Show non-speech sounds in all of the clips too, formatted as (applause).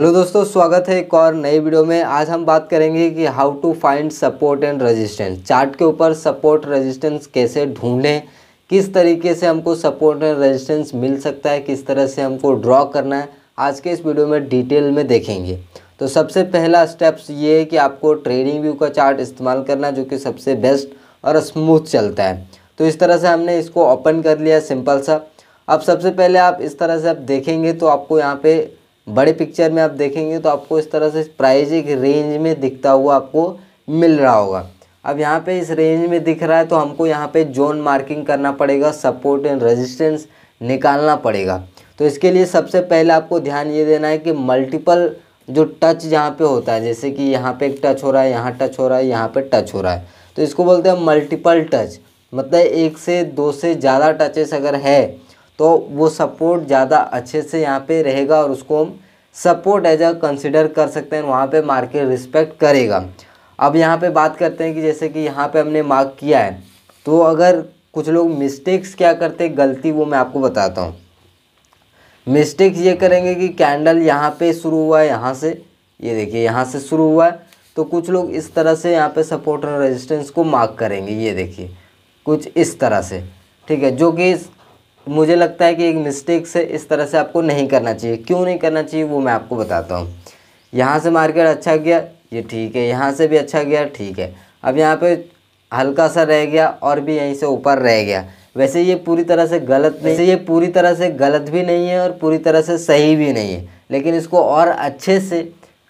hello दोस्तों स्वागत है एक और नई वीडियो में आज हम बात करेंगे कि how to find support and resistance chart के ऊपर सपोर्ट रेजिस्टेंस कैसे ढूंढें किस तरीके से हमको सपोर्ट एंड रेजिस्टेंस मिल सकता है किस तरह से हमको ड्रॉ करना है आज के इस वीडियो में डिटेल में देखेंगे तो सबसे पहला स्टेप्स ये है कि आपको ट्रेडिंग व्यू का चार्ट इस्तेमाल करना जो कि सबसे बेस्ट और स्मूथ चलता है तो इस तरह से हमने इसको ओपन कर लिया सिंपल सा अब सबसे पहले आप इस तरह से आप देखेंगे तो आपको यहाँ पे बड़े पिक्चर में आप देखेंगे तो आपको इस तरह से प्राइज एक रेंज में दिखता हुआ आपको मिल रहा होगा अब यहाँ पे इस रेंज में दिख रहा है तो हमको यहाँ पे जोन मार्किंग करना पड़ेगा सपोर्ट एंड रेजिस्टेंस निकालना पड़ेगा तो इसके लिए सबसे पहले आपको ध्यान ये देना है कि मल्टीपल जो टच यहाँ पे होता है जैसे कि यहाँ पे एक टच हो रहा है यहाँ टच हो रहा है यहाँ पे टच हो रहा है तो इसको बोलते हैं मल्टीपल टच मतलब एक से दो से ज़्यादा टचेस अगर है तो वो सपोर्ट ज़्यादा अच्छे से यहाँ पे रहेगा और उसको हम सपोर्ट एज अ कंसिडर कर सकते हैं वहाँ पे मार्केट रिस्पेक्ट करेगा अब यहाँ पे बात करते हैं कि जैसे कि यहाँ पे हमने मार्क किया है तो अगर कुछ लोग मिस्टेक्स क्या करते हैं गलती वो मैं आपको बताता हूँ मिस्टेक्स ये करेंगे कि कैंडल यहाँ पर शुरू हुआ है यहाँ से ये देखिए यहाँ से शुरू हुआ है तो कुछ लोग इस तरह से यहाँ पे सपोर्ट और रेजिस्टेंस को मार्क करेंगे ये देखिए कुछ इस तरह से ठीक है जो कि मुझे लगता है कि एक मिस्टेक से इस तरह से आपको नहीं करना चाहिए क्यों नहीं करना चाहिए वो मैं आपको बताता हूँ यहाँ से मार्केट अच्छा गया ये ठीक है यहाँ से भी अच्छा गया ठीक है अब यहाँ पे हल्का सा रह गया और भी यहीं से ऊपर रह गया वैसे ये पूरी तरह से गलत नहीं वैसे ये पूरी तरह से गलत भी नहीं है और पूरी तरह से सही भी नहीं है लेकिन इसको और अच्छे से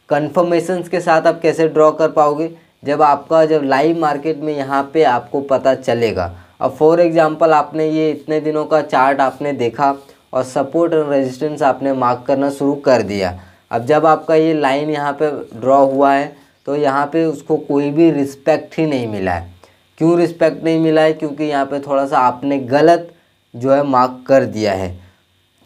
कन्फर्मेशन के साथ आप कैसे ड्रॉ कर पाओगे जब आपका जब लाइव मार्केट में यहाँ पर आपको पता चलेगा अब फॉर एग्ज़ाम्पल आपने ये इतने दिनों का चार्ट आपने देखा और सपोर्ट एंड रेजिस्टेंस आपने मार्क करना शुरू कर दिया अब जब आपका ये लाइन यहाँ पे ड्रॉ हुआ है तो यहाँ पे उसको कोई भी रिस्पेक्ट ही नहीं मिला है क्यों रिस्पेक्ट नहीं मिला है क्योंकि यहाँ पे थोड़ा सा आपने गलत जो है मार्क कर दिया है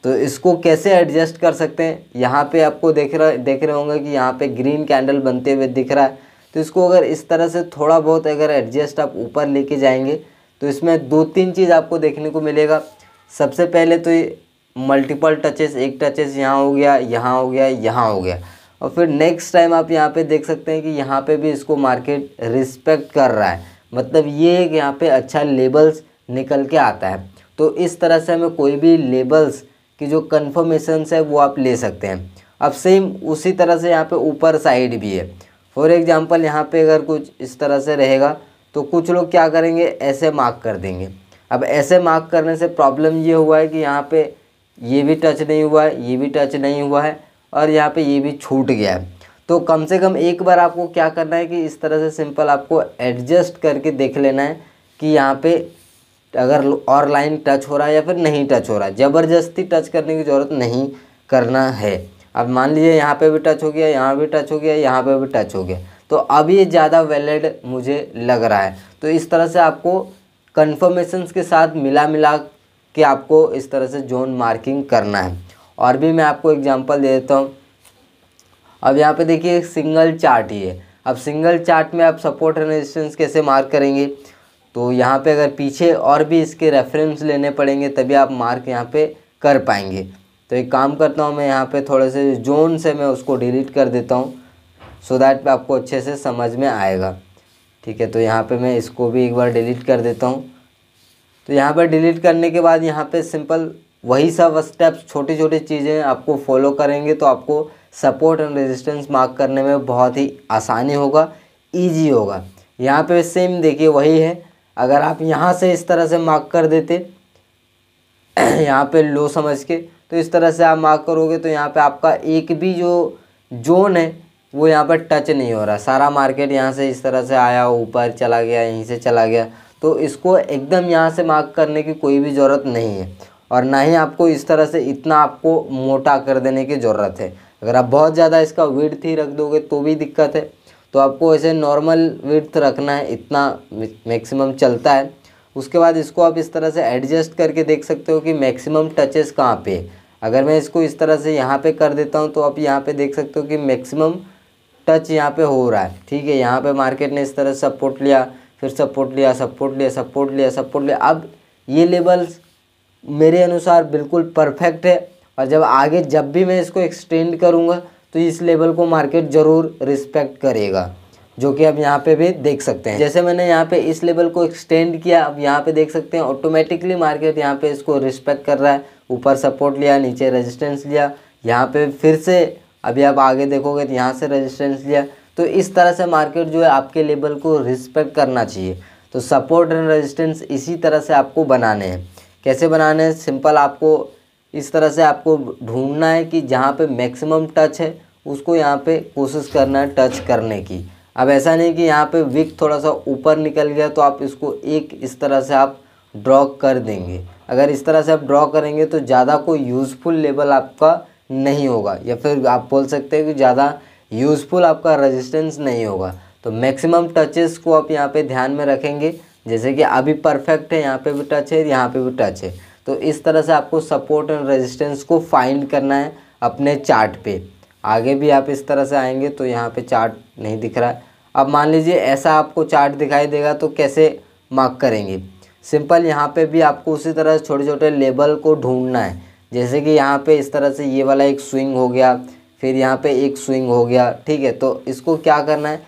तो इसको कैसे एडजस्ट कर सकते हैं यहाँ पे आपको देख रहा देख रहे होंगे कि यहाँ पे ग्रीन कैंडल बनते हुए दिख रहा है तो इसको अगर इस तरह से थोड़ा बहुत अगर एडजस्ट आप ऊपर लेके जाएंगे तो इसमें दो तीन चीज़ आपको देखने को मिलेगा सबसे पहले तो ये मल्टीपल टचेस एक टचेस यहाँ हो गया यहाँ हो गया यहाँ हो गया और फिर नेक्स्ट टाइम आप यहाँ पे देख सकते हैं कि यहाँ पे भी इसको मार्केट रिस्पेक्ट कर रहा है मतलब ये एक यहाँ पे अच्छा लेबल्स निकल के आता है तो इस तरह से हमें कोई भी लेबल्स की जो कन्फर्मेशंस है वो आप ले सकते हैं अब सेम उसी तरह से यहाँ पर ऊपर साइड भी है फॉर एग्ज़ाम्पल यहाँ पे अगर कुछ इस तरह से रहेगा तो कुछ लोग क्या करेंगे ऐसे मार्क कर देंगे अब ऐसे मार्क करने से प्रॉब्लम ये हुआ है कि यहाँ पे ये भी टच नहीं हुआ है ये भी टच नहीं हुआ है और यहाँ पे ये भी छूट गया है तो कम से कम एक बार आपको क्या करना है कि इस तरह से सिंपल आपको एडजस्ट करके देख लेना है कि यहाँ पे अगर और लाइन टच हो रहा है या फिर नहीं टच हो रहा है ज़बरदस्ती टच करने की ज़रूरत नहीं करना है अब मान लीजिए यहाँ पर भी टच हो गया यहाँ भी टच हो गया यहाँ पर भी टच हो गया तो अब ये ज़्यादा वैलिड मुझे लग रहा है तो इस तरह से आपको कन्फर्मेशन के साथ मिला मिला के आपको इस तरह से जोन मार्किंग करना है और भी मैं आपको एग्जांपल दे देता हूँ अब यहाँ पे देखिए सिंगल चार्ट ही है अब सिंगल चार्ट में आप सपोर्ट रेजिस्टेंस कैसे मार्क करेंगे तो यहाँ पे अगर पीछे और भी इसके रेफरेंस लेने पड़ेंगे तभी आप मार्क यहाँ पे कर पाएंगे तो एक काम करता हूँ मैं यहाँ पे थोड़े से जोन से मैं उसको डिलीट कर देता हूँ सो so दैट आपको अच्छे से समझ में आएगा ठीक है तो यहाँ पे मैं इसको भी एक बार डिलीट कर देता हूँ तो यहाँ पर डिलीट करने के बाद यहाँ पे सिंपल वही सब स्टेप्स छोटी छोटी चीज़ें आपको फॉलो करेंगे तो आपको सपोर्ट एंड रेजिस्टेंस मार्क करने में बहुत ही आसानी होगा ईजी होगा यहाँ पे सेम देखिए वही है अगर आप यहाँ से इस तरह से मार्क कर देते (clears throat) यहाँ पे लो समझ के तो इस तरह से आप मार्क करोगे तो यहाँ पे आपका एक भी जो जोन है वो यहाँ पर टच नहीं हो रहा सारा मार्केट यहाँ से इस तरह से आया ऊपर चला गया यहीं से चला गया तो इसको एकदम यहाँ से मार्क करने की कोई भी ज़रूरत नहीं है और ना ही आपको इस तरह से इतना आपको मोटा कर देने की ज़रूरत है अगर आप बहुत ज़्यादा इसका विर्थ ही रख दोगे तो भी दिक्कत है तो आपको ऐसे नॉर्मल विड्थ रखना है इतना मैक्सिमम चलता है उसके बाद इसको आप इस तरह से एडजस्ट करके देख सकते हो कि मैक्सिमम टचेस कहाँ पे अगर मैं इसको इस तरह से यहाँ पे कर देता हूँ तो आप यहाँ पे देख सकते हो कि मैक्सिमम टच यहाँ पे हो रहा है ठीक है यहाँ पे मार्केट ने इस तरह सपोर्ट लिया फिर सपोर्ट लिया सपोर्ट लिया सपोर्ट लिया सपोर्ट लिया अब ये लेवल्स मेरे अनुसार बिल्कुल परफेक्ट है और जब आगे जब भी मैं इसको एक्सटेंड करूँगा तो इस लेवल को मार्केट ज़रूर रिस्पेक्ट करेगा जो कि अब यहाँ पे भी देख सकते हैं जैसे मैंने यहाँ पे इस लेवल को एक्सटेंड किया अब यहाँ पे देख सकते हैं ऑटोमेटिकली मार्केट यहाँ पे इसको रिस्पेक्ट कर रहा है ऊपर सपोर्ट लिया नीचे रेजिस्टेंस लिया यहाँ पे फिर से अभी आप आगे देखोगे तो यहाँ से रेजिस्टेंस लिया तो इस तरह से मार्केट जो है आपके लेवल को रिस्पेक्ट करना चाहिए तो सपोर्ट एंड रेजिस्टेंस इसी तरह से आपको बनाने हैं कैसे बनाने हैं सिंपल आपको इस तरह से आपको ढूंढना है कि जहाँ पे मैक्सिमम टच है उसको यहाँ पे कोशिश करना है टच करने की अब ऐसा नहीं कि यहाँ पे विक थोड़ा सा ऊपर निकल गया तो आप इसको एक इस तरह से आप ड्रॉ कर देंगे अगर इस तरह से आप ड्रॉ करेंगे तो ज़्यादा कोई यूज़फुल लेवल आपका नहीं होगा या फिर आप बोल सकते हैं कि ज़्यादा यूज़फुल आपका रेजिस्टेंस नहीं होगा तो मैक्सिमम टचेस को आप यहाँ पे ध्यान में रखेंगे जैसे कि अभी परफेक्ट है यहाँ पे भी टच है यहाँ पे भी टच है तो इस तरह से आपको सपोर्ट एंड रेजिस्टेंस को फाइंड करना है अपने चार्ट पे आगे भी आप इस तरह से आएंगे तो यहाँ पे चार्ट नहीं दिख रहा है अब मान लीजिए ऐसा आपको चार्ट दिखाई देगा तो कैसे मार्क करेंगे सिंपल यहाँ पर भी आपको उसी तरह छोटे छोटे लेबल को ढूंढना है जैसे कि यहाँ पे इस तरह से ये वाला एक स्विंग हो गया फिर यहाँ पे एक स्विंग हो गया ठीक है तो इसको क्या करना है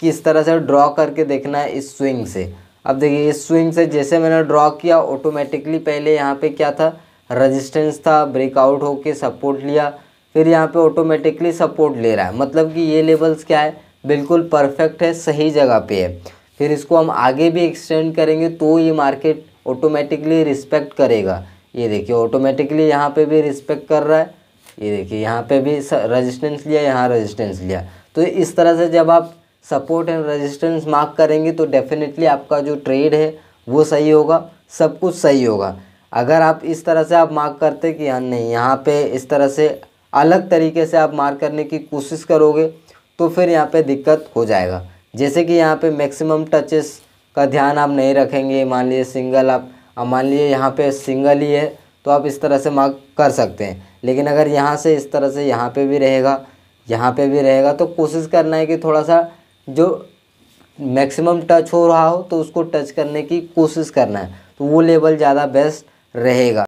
किस तरह से ड्रॉ करके देखना है इस स्विंग से अब देखिए इस स्विंग से जैसे मैंने ड्रॉ किया ऑटोमेटिकली पहले यहाँ पे क्या था रजिस्टेंस था ब्रेकआउट होके सपोर्ट लिया फिर यहाँ पर ऑटोमेटिकली सपोर्ट ले रहा है मतलब कि ये लेवल्स क्या है बिल्कुल परफेक्ट है सही जगह पे है फिर इसको हम आगे भी एक्सटेंड करेंगे तो ये मार्केट ऑटोमेटिकली रिस्पेक्ट करेगा ये देखिए ऑटोमेटिकली यहाँ पे भी रिस्पेक्ट कर रहा है ये देखिए यहाँ पे भी रजिस्टेंस लिया यहाँ रजिस्टेंस लिया तो इस तरह से जब आप सपोर्ट एंड रजिस्टेंस मार्क करेंगे तो डेफिनेटली आपका जो ट्रेड है वो सही होगा सब कुछ सही होगा अगर आप इस तरह से आप मार्क करते कि यहाँ नहीं यहाँ पर इस तरह से अलग तरीके से आप मार्क करने की कोशिश करोगे तो फिर यहाँ पर दिक्कत हो जाएगा जैसे कि यहाँ पर मैक्सिमम टचेस का ध्यान आप नहीं रखेंगे मान लीजिए सिंगल आप अब मान लीजिए यहाँ पे सिंगल ही है तो आप इस तरह से मार्क कर सकते हैं लेकिन अगर यहाँ से इस तरह से यहाँ पे भी रहेगा यहाँ पे भी रहेगा तो कोशिश करना है कि थोड़ा सा जो मैक्सिमम टच हो रहा हो तो उसको टच करने की कोशिश करना है तो वो लेवल ज़्यादा बेस्ट रहेगा